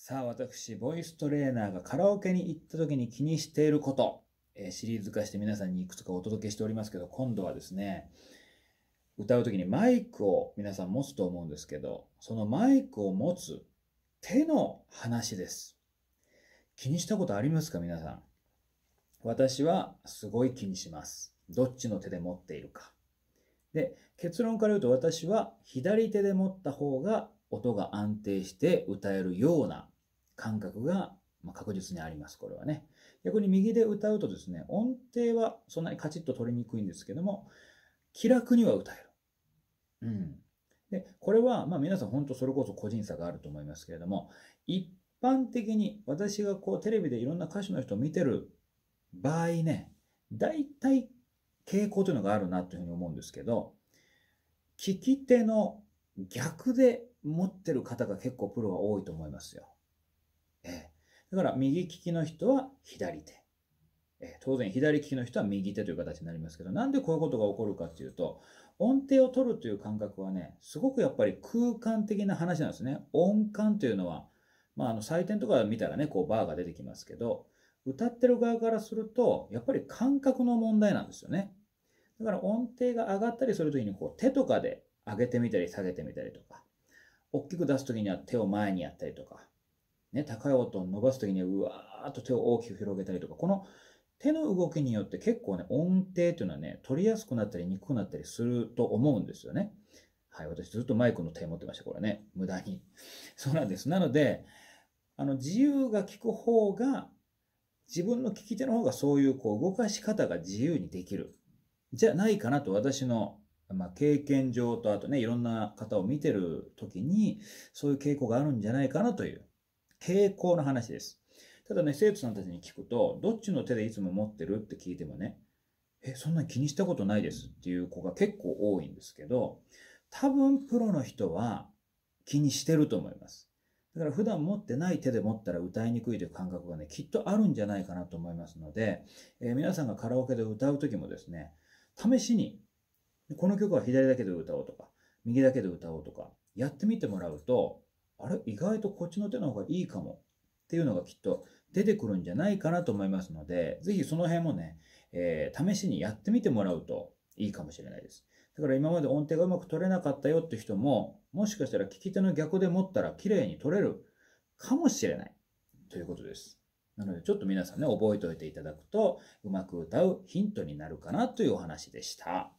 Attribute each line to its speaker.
Speaker 1: さあ、私、ボイストレーナーがカラオケに行った時に気にしていること、えー、シリーズ化して皆さんにいくつかお届けしておりますけど、今度はですね、歌う時にマイクを皆さん持つと思うんですけど、そのマイクを持つ手の話です。気にしたことありますか皆さん。私はすごい気にします。どっちの手で持っているか。で、結論から言うと私は左手で持った方が音が安定して歌えるような感覚が確実にあります、これはね。逆に右で歌うとですね、音程はそんなにカチッと取りにくいんですけども、気楽には歌える。うん。で、これは、まあ皆さん本当それこそ個人差があると思いますけれども、一般的に私がこうテレビでいろんな歌手の人を見てる場合ね、大体傾向というのがあるなというふうに思うんですけど、聞き手の逆で持ってる方が結構プロは多いと思いますよ。ええ。だから右利きの人は左手。え当然左利きの人は右手という形になりますけど、なんでこういうことが起こるかっていうと、音程を取るという感覚はね、すごくやっぱり空間的な話なんですね。音感というのは、まあ、あの採点とか見たらね、こうバーが出てきますけど、歌ってる側からすると、やっぱり感覚の問題なんですよね。だから音程が上がったりするときにこう手とかで上げてみたり下げてみたりとか、大きく出す時には手を前にやったりとか、ね、高い音を伸ばす時にはうわーっと手を大きく広げたりとか、この手の動きによって結構ね、音程というのはね、取りやすくなったりにくくなったりすると思うんですよね。はい、私ずっとマイクの手持ってました、これね。無駄に。そうなんです。なので、あの、自由が利く方が、自分の聞き手の方がそういうこう動かし方が自由にできる。じゃないかなと私のまあ、経験上と、あとね、いろんな方を見てる時に、そういう傾向があるんじゃないかなという、傾向の話です。ただね、生徒さんたちに聞くと、どっちの手でいつも持ってるって聞いてもね、え、そんなに気にしたことないですっていう子が結構多いんですけど、多分プロの人は気にしてると思います。だから普段持ってない手で持ったら歌いにくいという感覚がね、きっとあるんじゃないかなと思いますので、えー、皆さんがカラオケで歌う時もですね、試しにこの曲は左だけで歌おうとか、右だけで歌おうとか、やってみてもらうと、あれ意外とこっちの手の方がいいかもっていうのがきっと出てくるんじゃないかなと思いますので、ぜひその辺もね、えー、試しにやってみてもらうといいかもしれないです。だから今まで音程がうまく取れなかったよって人も、もしかしたら聞き手の逆で持ったら綺麗に取れるかもしれないということです。なのでちょっと皆さんね、覚えておいていただくと、うまく歌うヒントになるかなというお話でした。